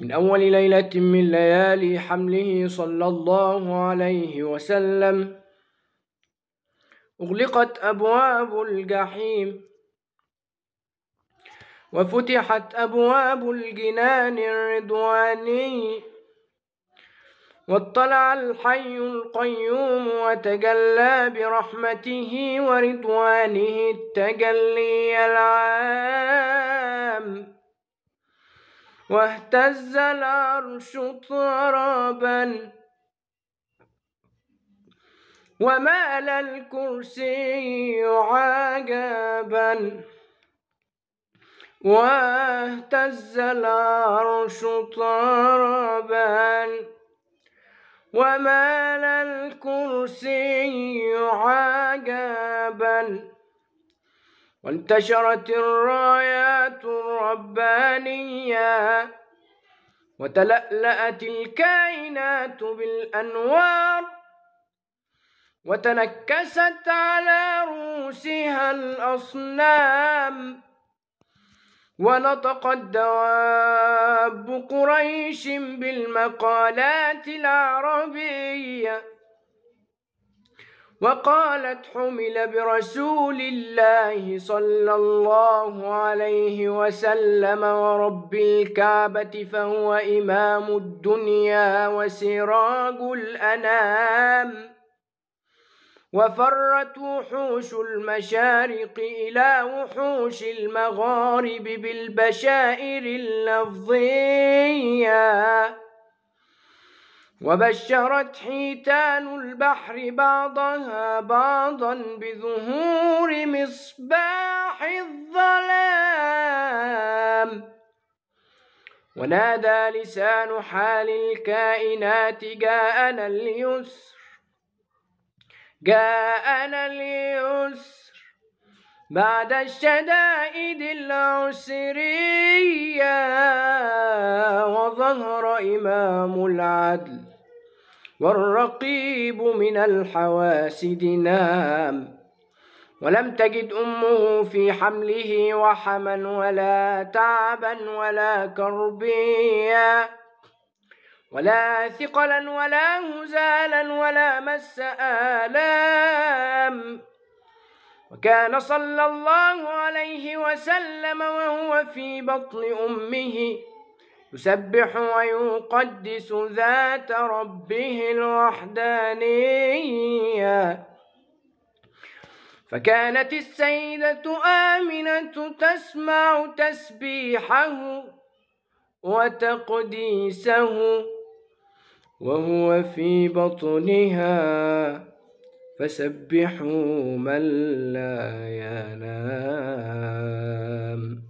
من أول ليلة من ليالي حمله صلى الله عليه وسلم أغلقت أبواب الجحيم وفتحت أبواب الجنان الرضواني واطلع الحي القيوم وتجلى برحمته ورضوانه التجلي العام واهتز العرش طربا ومال الكرسي عجبا واهتز العرش طربا ومال الكرسي عجبا وانتشرت الرايات الربانية وتلألأت الكائنات بالأنوار وتنكست على رؤوسها الأصنام ونطقت دواب قريش بالمقالات العربيه وقالت حمل برسول الله صلى الله عليه وسلم ورب الكعبة فهو إمام الدنيا وسراج الأنام وفرت وحوش المشارق إلى وحوش المغارب بالبشائر اللفظيه وبشرت حيتان البحر بعضها بعضا بظهور مصباح الظلام ونادى لسان حال الكائنات جاءنا اليسر جاءنا اليسر بعد الشدائد العسرية وظهر إمام العدل والرقيب من الحواسد نام ولم تجد أمه في حمله وحما ولا تعبا ولا كربيا ولا ثقلا ولا هزالا ولا مس آلام وكان صلى الله عليه وسلم وهو في بطن أمه يسبح ويقدس ذات ربه الوحدانية فكانت السيدة آمنة تسمع تسبيحه وتقديسه وهو في بطنها فسبحوا من لا ينام